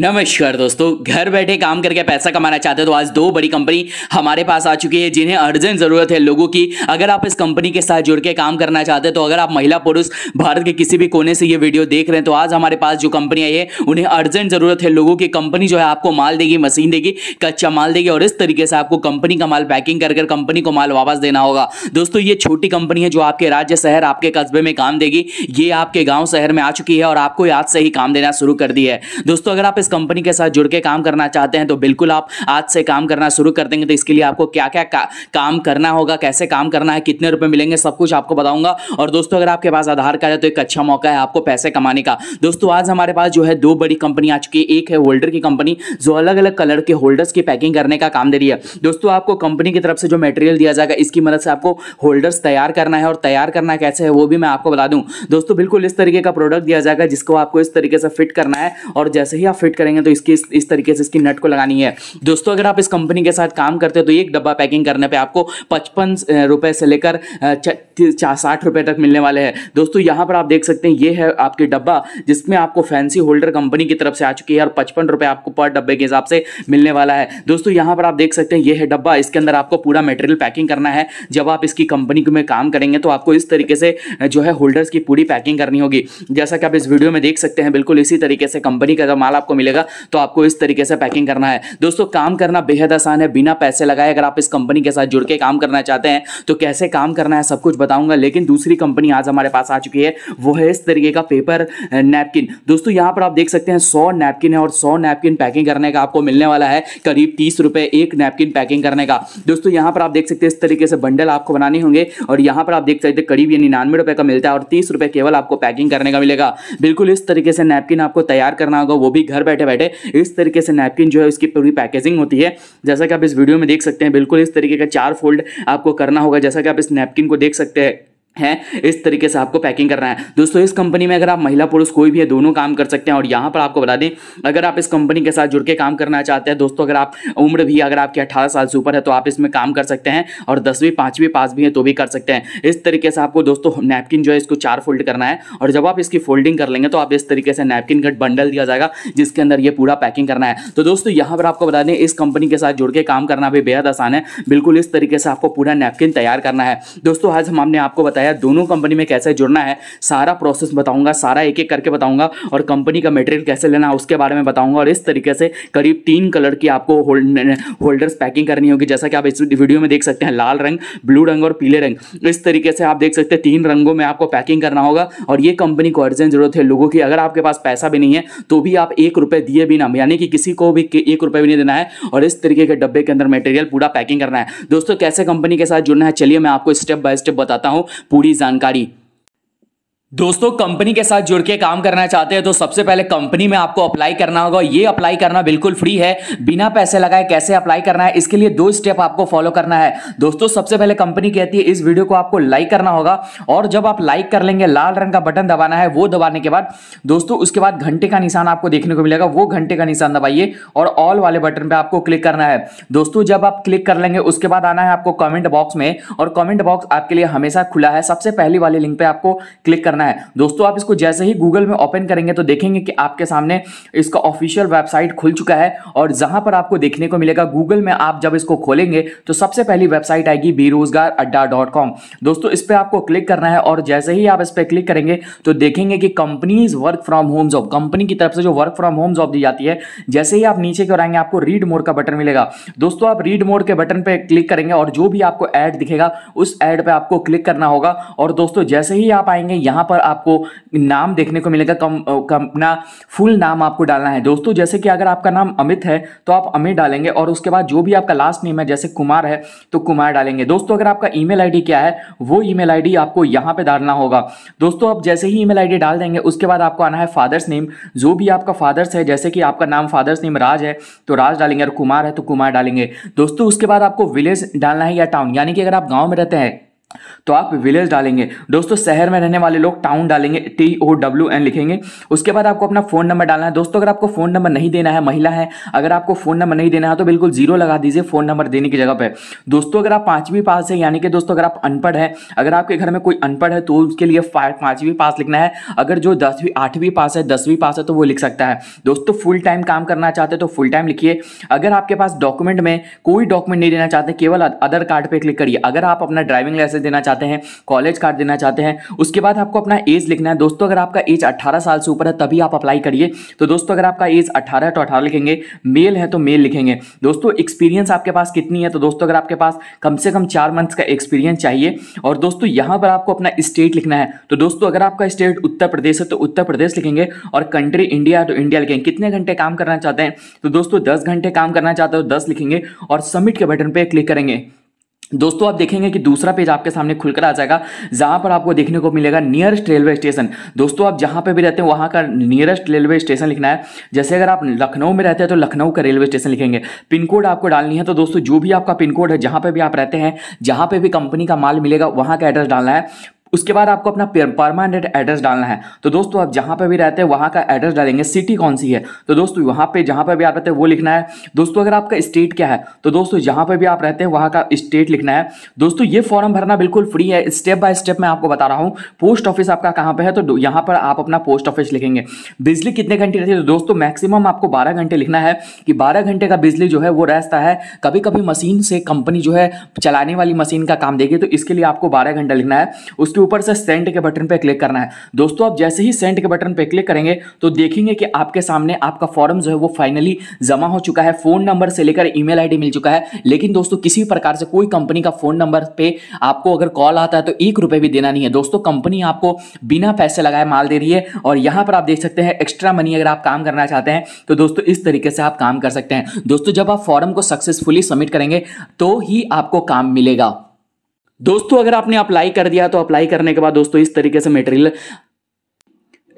नमस्कार दोस्तों घर बैठे काम करके पैसा कमाना चाहते हो तो आज दो बड़ी कंपनी हमारे पास आ चुकी है जिन्हें अर्जेंट ज़रूरत है लोगों की अगर आप इस कंपनी के साथ जुड़ के काम करना चाहते हैं तो अगर आप महिला पुरुष भारत के किसी भी कोने से ये वीडियो देख रहे हैं तो आज हमारे पास जो कंपनी आई है उन्हें अर्जेंट ज़रूरत है लोगों की कंपनी जो है आपको माल देगी मशीन देगी कच्चा माल देगी और इस तरीके से आपको कंपनी का माल पैकिंग कर कंपनी को माल वापस देना होगा दोस्तों ये छोटी कंपनी है जो आपके राज्य शहर आपके कस्बे में काम देगी ये आपके गाँव शहर में आ चुकी है और आपको आज से ही काम देना शुरू कर दी है दोस्तों अगर आप इस इस कंपनी के साथ जुड़ के काम करना चाहते हैं तो बिल्कुल आप आज से काम करना शुरू कर देंगे तो इसके लिए आपको क्या क्या का, काम करना होगा कैसे काम करना है कितने रुपए मिलेंगे सब कुछ आपको बताऊंगा और दोस्तों अगर आपके पास आधार कार्ड है तो एक अच्छा मौका है आपको पैसे कमाने का दोस्तों आज हमारे पास जो है दो बड़ी कंपनी आ चुकी है एक है होल्डर की कंपनी जो अलग अलग कलर के होल्डर्स की पैकिंग करने का काम दे रही है दोस्तों आपको कंपनी की तरफ से जो मेटेरियल दिया जाएगा इसकी मदद से आपको होल्डर्स तैयार करना है और तैयार करना कैसे है वो भी मैं आपको बता दूं दोस्तों बिल्कुल इस तरीके का प्रोडक्ट दिया जाएगा जिसको आपको इस तरीके से फिट करना है और जैसे ही आप फिट फिट करेंगे तो इसकी इस, तरीके से इसकी नट को लगानी है दोस्तों अगर आप इस कंपनी के साथ काम करते हो तो एक डब्बा पैकिंग करने पर आपको पचपन रुपए से लेकर साठ रुपए तक मिलने वाले हैं दोस्तों यहाँ पर आप देख सकते हैं ये है आपके डब्बा जिसमें आपको फैंसी होल्डर कंपनी की तरफ से आ चुकी है और पचपन रुपए आपको पर डब्बे के हिसाब से मिलने वाला है दोस्तों यहाँ पर आप देख सकते हैं ये है डब्बा इसके अंदर आपको पूरा मेटेरियल पैकिंग करना है जब आप इसकी कंपनी में काम करेंगे तो आपको इस तरीके से जो है होल्डर्स की पूरी पैकिंग करनी होगी जैसा कि आप इस वीडियो में देख सकते हैं बिल्कुल इसी तरीके से कंपनी का माल आपको मिलेगा तो आपको इस तरीके से पैकिंग करना है दोस्तों काम करना बेहद आसान है बिना पैसे लगाए अगर आप इस कंपनी के साथ जुड़ के काम करना चाहते हैं तो कैसे काम करना है सब कुछ बताऊंगा लेकिन दूसरी कंपनी आज हमारे पास आ चुकी है वो है इस तरीके का पेपर नैपकिन दोस्तों यहां पर आप देख सकते हैं सौ नैपकिन है और सौ नैपकिन पैकिंग करने का आपको मिलने वाला है करीब तीस रुपए एक नैपकिन पैकिंग करने का दोस्तों यहां पर आप देख सकते हैं इस तरीके से बंडल आपको बनाने होंगे और यहां पर आप देख सकते हैं करीब ये निन्यानवे रुपए का मिलता है और तीस रुपए केवल आपको पैकिंग करने का मिलेगा बिल्कुल इस तरीके से नैपकिन आपको तैयार करना होगा वो भी घर बैठे बैठे इस तरीके से नैपकिन जो है उसकी पूरी पैकेजिंग होती है जैसा कि आप इस वीडियो में देख सकते हैं बिल्कुल इस तरीके का चार फोल्ड आपको करना होगा जैसा कि आप इस नैपकिन को देख सकते हैं है इस तरीके से आपको पैकिंग करना है दोस्तों इस कंपनी में अगर आप महिला पुरुष कोई भी है दोनों काम कर सकते हैं और यहाँ पर आपको बता दें अगर आप इस कंपनी के साथ जुड़ के काम करना चाहते हैं दोस्तों अगर आप उम्र भी अगर आपके अठारह साल से ऊपर है तो आप इसमें काम कर सकते हैं और दसवीं पाँचवीं पास भी है तो भी कर सकते हैं इस तरीके से आपको दोस्तों नैपकिन जो है इसको चार फोल्ड करना है और जब आप इसकी फोल्डिंग कर लेंगे तो आप इस तरीके से नैपकिन का बंडल दिया जाएगा जिसके अंदर ये पूरा पैकिंग करना है तो दोस्तों यहाँ पर आपको बता दें इस कंपनी के साथ जुड़ के काम करना भी बेहद आसान है बिल्कुल इस तरीके से आपको पूरा नैपकिन तैयार करना है दोस्तों आज हमने आपको बताया आया दोनों कंपनी में कैसे जुड़ना है सारा प्रोसेस बताऊंगा सारा एक एक करके बताऊंगा और कंपनी का मटेरियल कैसे लेना उसके बारे में बताऊंगा और इस तरीके से करीब तीन कलर की आपको होल्डर्स पैकिंग करनी होगी जैसा कि आप इस वीडियो में देख सकते हैं लाल रंग ब्लू रंग और पीले रंग इस तरीके से आप देख सकते हैं तीन रंगों में आपको पैकिंग करना होगा और ये कंपनी को अर्जेंट जरूरत है लोगों की अगर आपके पास पैसा भी नहीं है तो भी आप एक रुपये दिए बिना यानी कि किसी को भी एक रुपये भी नहीं देना है और इस तरीके के डब्बे के अंदर मटेरियल पूरा पैकिंग करना है दोस्तों कैसे कंपनी के साथ जुड़ना है चलिए मैं आपको स्टेप बाय स्टेप बताता हूँ पूरी जानकारी दोस्तों कंपनी के साथ जुड़ के काम करना चाहते हैं तो सबसे पहले कंपनी में आपको अप्लाई करना होगा ये अप्लाई करना बिल्कुल फ्री है बिना पैसे लगाए कैसे अप्लाई करना है इसके लिए दो स्टेप आपको फॉलो करना है दोस्तों सबसे पहले कंपनी कहती है इस वीडियो को आपको लाइक करना होगा और जब आप लाइक कर लेंगे लाल रंग का बटन दबाना है वो दबाने के बाद दोस्तों उसके बाद घंटे का निशान आपको देखने को मिलेगा वो घंटे का निशान दबाइए और ऑल वाले बटन पर आपको क्लिक करना है दोस्तों जब आप क्लिक कर लेंगे उसके बाद आना है आपको कॉमेंट बॉक्स में और कॉमेंट बॉक्स आपके लिए हमेशा खुला है सबसे पहली वाले लिंक पर आपको क्लिक करना करना है दोस्तों आप इसको जैसे ही गूगल में ओपन करेंगे तो देखेंगे कि आपके सामने इसका ऑफिशियल वेबसाइट खुल चुका है और जहां पर आपको देखने को मिलेगा गूगल में आप जब इसको खोलेंगे तो सबसे पहली वेबसाइट आएगी बेरोजगार अड्डा डॉट कॉम दोस्तों इस पर आपको क्लिक करना है और जैसे ही आप इस पर क्लिक करेंगे तो देखेंगे कि companies work from home job company की तरफ से जो वर्क फ्रॉम होम जॉब दी जाती है जैसे ही आप नीचे क्यों आएंगे आपको रीड मोड का बटन मिलेगा दोस्तों आप रीड मोड के बटन पर क्लिक करेंगे और जो भी आपको एड दिखेगा उस एड पर आपको क्लिक करना होगा और दोस्तों जैसे ही आप आएंगे यहां पर आपको नाम देखने को मिलेगा कम अपना फुल नाम आपको डालना है दोस्तों जैसे कि अगर आपका नाम अमित है तो आप अमित डालेंगे और उसके बाद जो भी आपका लास्ट नेम है जैसे कुमार है तो कुमार डालेंगे दोस्तों अगर आपका ई मेल क्या है वो ई मेल आपको यहाँ पर डालना होगा दोस्तों आप जैसे ही ई मेल डाल देंगे उसके बाद आपको आना है फादर्स नेम जो भी आपका फादर्स है जैसे कि आपका नाम फादर्स नेम राज है तो राज डालेंगे और कुमार है तो कुमार डालेंगे दोस्तों उसके बाद आपको विलेज डालना है या टाउन यानी कि अगर आप गांव में रहते हैं तो आप विलेज डालेंगे दोस्तों शहर में रहने वाले लोग टाउन डालेंगे टी ओ डब्ल्यू एन लिखेंगे उसके बाद आपको अपना फोन नंबर डालना है दोस्तों अगर आपको फोन नंबर नहीं देना है महिला है अगर आपको फोन नंबर नहीं देना है तो बिल्कुल जीरो लगा दीजिए फोन नंबर देने की जगह पर दोस्तों अगर आप पांचवीं पास है यानी कि दोस्तों अगर आप अनपढ़ है अगर आपके घर में कोई अनपढ़ है तो उसके लिए पांचवीं पास लिखना है अगर जो दसवीं आठवीं पास है दसवीं पास है तो वो लिख सकता है दोस्तों फुल टाइम काम करना चाहते तो फुल टाइम लिखिए अगर आपके पास डॉक्यूमेंट में कोई डॉक्यूमेंट नहीं देना चाहते केवल अदर कार्ड पर क्लिक करिए अगर आप अपना ड्राइविंग लाइसेंस पैसे देना चाहते हैं कॉलेज कार्ड देना चाहते हैं उसके बाद आपको अपना एज लिखना है दोस्तों अगर आपका एज 18 साल से ऊपर है तभी आप अप्लाई करिए तो दोस्तों अगर आपका एज 18 है तो 18 लिखेंगे मेल है तो मेल लिखेंगे दोस्तों एक्सपीरियंस आपके पास कितनी है तो दोस्तों अगर आपके पास कम से कम चार मंथ्स का एक्सपीरियंस चाहिए और दोस्तों यहाँ पर आपको अपना स्टेट लिखना है तो दोस्तों अगर आपका स्टेट उत्तर प्रदेश है तो उत्तर प्रदेश लिखेंगे और कंट्री इंडिया तो इंडिया लिखेंगे कितने घंटे काम करना चाहते हैं तो दोस्तों दस घंटे काम करना चाहते हो दस लिखेंगे और सबमिट के बटन पर क्लिक करेंगे दोस्तों आप देखेंगे कि दूसरा पेज आपके सामने खुलकर आ जाएगा जहां पर आपको देखने को मिलेगा नियरेस्ट रेलवे स्टेशन दोस्तों आप जहां पे भी रहते हैं वहां का नियरेस्ट रेलवे स्टेशन लिखना है जैसे अगर आप लखनऊ में रहते हैं तो लखनऊ का रेलवे स्टेशन लिखेंगे पिन कोड आपको डालनी है तो दोस्तों जो भी आपका पिन कोड है जहां पर भी आप रहते हैं जहां पर भी कंपनी का माल मिलेगा वहां का एड्रेस डालना है उसके बाद आपको अपना परमानेंट एड्रेस डालना है तो दोस्तों आप जहाँ पर भी रहते हैं वहाँ का एड्रेस डालेंगे सिटी कौन सी है तो दोस्तों वहां पर जहाँ पर भी आप रहते हैं वो लिखना है दोस्तों अगर आपका स्टेट क्या है तो दोस्तों जहाँ पर भी आप रहते हैं वहाँ का स्टेट लिखना है दोस्तों ये फॉर्म भरना बिल्कुल फ्री है स्टेप बाय स्टेप मैं आपको बता रहा हूँ पोस्ट ऑफिस आपका कहाँ पर है तो यहाँ पर आप अपना पोस्ट ऑफिस लिखेंगे बिजली कितने घंटे रहती है तो दोस्तों मैक्सिमम आपको बारह घंटे लिखना है कि बारह घंटे का बिजली जो है वो रहता है कभी कभी मशीन से कंपनी जो है चलाने वाली मशीन का काम देगी तो इसके लिए आपको बारह घंटा लिखना है उसके उसके ऊपर से सेंड के बटन पर क्लिक करना है दोस्तों आप जैसे ही सेंड के बटन पर क्लिक करेंगे तो देखेंगे कि आपके सामने आपका फॉर्म जो है वो फाइनली जमा हो चुका है फोन नंबर से लेकर ईमेल आईडी मिल चुका है लेकिन दोस्तों किसी प्रकार से कोई कंपनी का फोन नंबर पे आपको अगर कॉल आता है तो एक रुपये भी देना नहीं है दोस्तों कंपनी आपको बिना पैसे लगाए माल दे रही है और यहाँ पर आप देख सकते हैं एक्स्ट्रा मनी अगर आप काम करना चाहते हैं तो दोस्तों इस तरीके से आप काम कर सकते हैं दोस्तों जब आप फॉर्म को सक्सेसफुली सबमिट करेंगे तो ही आपको काम मिलेगा दोस्तों अगर आपने अप्लाई कर दिया तो अप्लाई करने के बाद दोस्तों इस तरीके से मटेरियल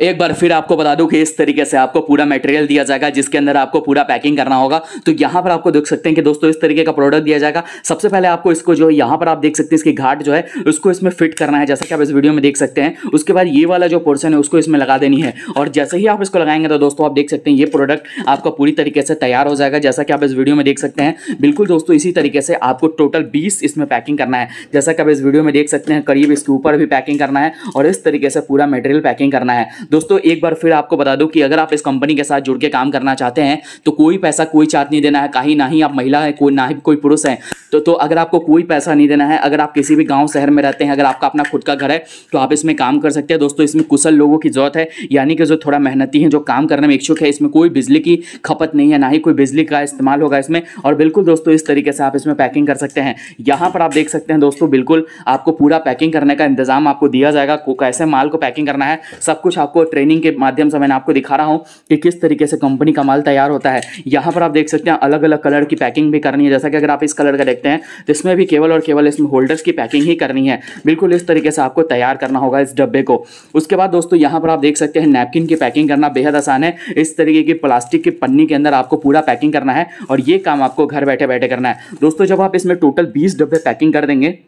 एक बार फिर आपको बता दूं कि इस तरीके से आपको पूरा मटेरियल दिया जाएगा जिसके अंदर आपको पूरा पैकिंग करना होगा तो यहाँ पर आपको देख सकते हैं कि दोस्तों इस तरीके का प्रोडक्ट दिया जाएगा सबसे पहले आपको इसको जो है यहाँ पर आप देख सकते हैं इसकी घाट जो है उसको इसमें फिट करना है जैसा कि आप इस वीडियो में देख सकते हैं उसके बाद ये वाला जो पोर्सन है उसको इसमें लगा देनी है और जैसे ही आप इसको लगाएंगे तो दोस्तों आप देख सकते हैं ये प्रोडक्ट आपका पूरी तरीके से तैयार हो जाएगा जैसा कि आप इस वीडियो में देख सकते हैं बिल्कुल दोस्तों इसी तरीके से आपको टोटल बीस इसमें पैकिंग करना है जैसा कि आप इस वीडियो में देख सकते हैं करीब इसके ऊपर भी पैकिंग करना है और इस तरीके से पूरा मेटेरियल पैकिंग करना है दोस्तों एक बार फिर आपको बता दूं कि अगर आप इस कंपनी के साथ जुड़ के काम करना चाहते हैं तो कोई पैसा कोई चार्ज नहीं देना है कहीं ना ही आप महिला हैं कोई ना ही कोई पुरुष हैं तो तो अगर आपको कोई पैसा नहीं देना है अगर आप किसी भी गाँव शहर में रहते हैं अगर आपका अपना खुद का घर है तो आप इसमें काम कर सकते हैं दोस्तों इसमें कुशल लोगों की जरूरत है यानी कि जो थोड़ा मेहनती है जो काम करने में इच्छुक है इसमें कोई बिजली की खपत नहीं है ना ही कोई बिजली का इस्तेमाल होगा इसमें और बिल्कुल दोस्तों इस तरीके से आप इसमें पैकिंग कर सकते हैं यहाँ पर आप देख सकते हैं दोस्तों बिल्कुल आपको पूरा पैकिंग करने का इंतजाम आपको दिया जाएगा कैसे माल को पैकिंग करना है सब कुछ आपको आपको ट्रेनिंग के माध्यम से मैंने आपको दिखा रहा हूँ कि किस तरीके से कंपनी का माल तैयार होता है यहाँ पर आप देख सकते हैं अलग अलग कलर की पैकिंग भी करनी है जैसा कि अगर आप इस कलर का देखते हैं तो इसमें भी केवल और केवल इसमें होल्डर्स की पैकिंग ही करनी है बिल्कुल इस तरीके से आपको तैयार करना होगा इस डब्बे को उसके बाद दोस्तों यहाँ पर आप देख सकते हैं नैपकिन की पैकिंग करना बेहद आसान है इस तरीके की प्लास्टिक की पन्नी के अंदर आपको पूरा पैकिंग करना है और ये काम आपको घर बैठे बैठे करना है दोस्तों जब आप इसमें टोटल बीस डब्बे पैकिंग कर देंगे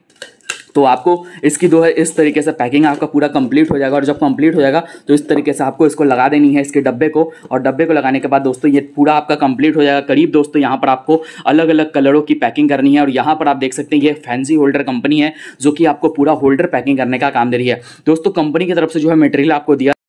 तो आपको इसकी दो है इस तरीके से पैकिंग आपका पूरा कंप्लीट हो जाएगा और जब कंप्लीट हो जाएगा तो इस तरीके से आपको इसको लगा देनी है इसके डब्बे को और डब्बे को लगाने के बाद दोस्तों ये पूरा आपका कंप्लीट हो जाएगा करीब दोस्तों यहाँ पर आपको अलग अलग कलरों की पैकिंग करनी है और यहाँ पर आप देख सकते हैं ये फैंसी होल्डर कंपनी है जो कि आपको पूरा होल्डर पैकिंग करने का काम दे रही है दोस्तों कंपनी की तरफ से जो है मटेरियल आपको दिया